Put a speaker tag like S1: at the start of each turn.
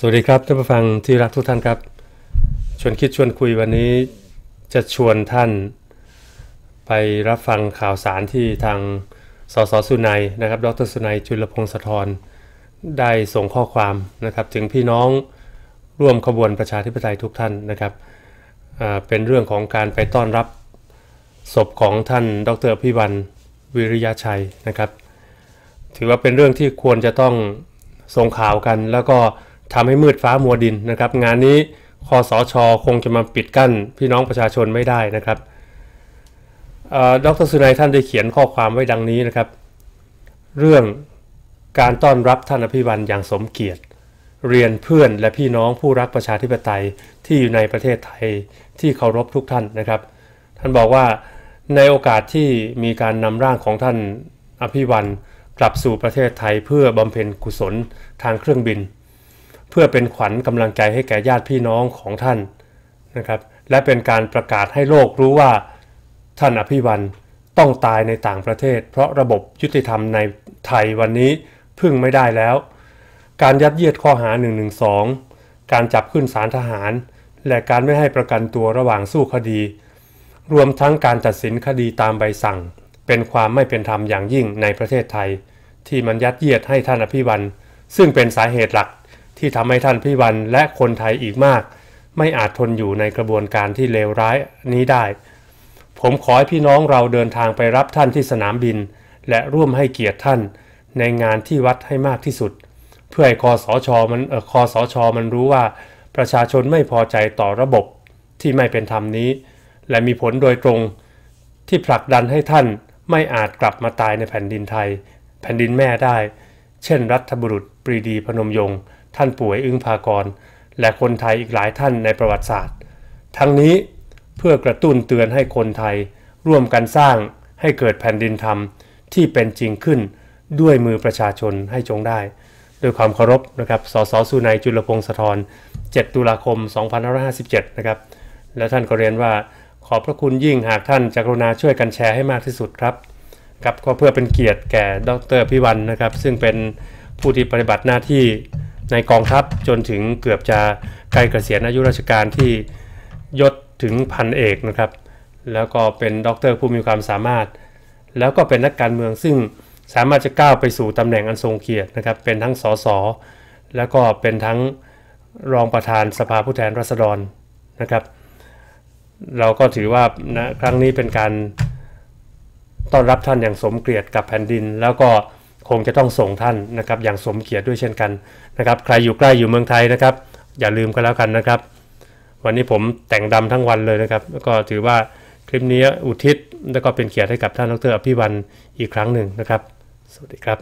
S1: สวัสดีครับท่านผู้ฟังที่รักทุกท่านครับ ชวนคิดชวนคุยวันนี้จะชวนท่านไปรับฟังข่าวสารที่ทางสสสุนัยนะครับ ดรสุนัยจุลพงศธรได้ส่งข้อความนะครับ ถึงพี่น้องร่วมขบวนประชาธิปไตยทุกท่านนะครับเป็นเรื่องของการไปต้อนรับศพของท่านดรพิบันวิริยะชัยนะครับ ถือว่าเป็นเรื่องที่ควรจะต้องส่งข่าวกันแล้วก็ทำให้มืดฟ้ามัวดินนะครับ งานนี้คอสชคงจะมาปิดกั้นพี่น้องประชาชนไม่ได้นะครับ ดรสุนัยท่านได้เขียนข้อความไว้ดังนี้นะครับ เรื่องการต้อนรับท่านอภิวันอย่างสมเกียรติ เรียนเพื่อนและพี่น้องผู้รักประชาธิปไตยที่อยู่ในประเทศไทยที่เคารพทุกท่านนะครับ ท่านบอกว่าในโอกาสที่มีการนำร่างของท่านอภิวันกลับสู่ประเทศไทยเพื่อบำเพ็ญกุศลทางเครื่องบินเพื่อเป็นขวัญกำลังใจให้แก่ญาติพี่น้องของท่านนะครับ และเป็นการประกาศให้โลกรู้ว่าท่านอภิวันต้องตายในต่างประเทศ เพราะระบบยุติธรรมในไทยวันนี้พึ่งไม่ได้แล้ว การยัดเยียดข้อหา 112 การจับขึ้นศาลทหาร และการไม่ให้ประกันตัวระหว่างสู้คดี รวมทั้งการตัดสินคดีตามใบสั่ง เป็นความไม่เป็นธรรมอย่างยิ่งในประเทศไทย ที่มันยัดเยียดให้ท่านอภิวัน ซึ่งเป็นสาเหตุหลักที่ทำให้ท่านพิวันและคนไทยอีกมาก ไม่อาจทนอยู่ในกระบวนการที่เลวร้ายนี้ได้ ผมขอให้พี่น้องเราเดินทางไปรับท่านที่สนามบิน และร่วมให้เกียรติท่านในงานที่วัดให้มากที่สุด เพื่อให้คอสอชอมันอคอสอชอมันรู้ว่าประชาชนไม่พอใจต่อระบบที่ไม่เป็นธรรมนี้ และมีผลโดยตรงที่ผลักดันให้ท่านไม่อาจกลับมาตายในแผ่นดินไทย แผ่นดินแม่ได้ เช่น รัฐบุรุษปรีดีพนมยงท่านป่วยอึ้งพากร และคนไทยอีกหลายท่านในประวัติศาสตร์ ทั้งนี้เพื่อกระตุ้นเตือนให้คนไทย ร่วมกันสร้างให้เกิดแผ่นดินธรรมที่เป็นจริงขึ้นด้วยมือประชาชนให้จงได้ด้วยความเคารพนะครับสสสุนัยจุลพงศธร7 ตุลาคม 2557 นะครับ และท่านก็เรียนว่าขอบพระคุณยิ่งหากท่านจากรุณาช่วยกันแชร์ให้มากที่สุดครับครับก็เพื่อเป็นเกียรติแก่ดรพิวันนะครับซึ่งเป็นผู้ที่ปฏิบัติหน้าที่ในกองทัพจนถึงเกือบจะใกล้เกษียณอายุราชการที่ยศถึงพันเอกนะครับ แล้วก็เป็นด็อกเตอร์ผู้มีความสามารถ แล้วก็เป็นนักการเมืองซึ่งสามารถจะก้าวไปสู่ตำแหน่งอันทรงเกียรตินะครับ เป็นทั้งสส แล้วก็เป็นทั้งรองประธานสภาผู้แทนราษฎรนะครับ เราก็ถือว่านะครั้งนี้เป็นการต้อนรับท่านอย่างสมเกียรติกับแผ่นดินแล้วก็คงจะต้องส่งท่านนะครับอย่างสมเกียรติด้วยเช่นกันนะครับ ใครอยู่ใกล้อยู่เมืองไทยนะครับ อย่าลืมก็แล้วกันนะครับ วันนี้ผมแต่งดำทั้งวันเลยนะครับ แล้วก็ถือว่าคลิปนี้อุทิศแล้วก็เป็นเกียรติให้กับท่านดรอภิวันอีกครั้งหนึ่งนะครับ สวัสดีครับ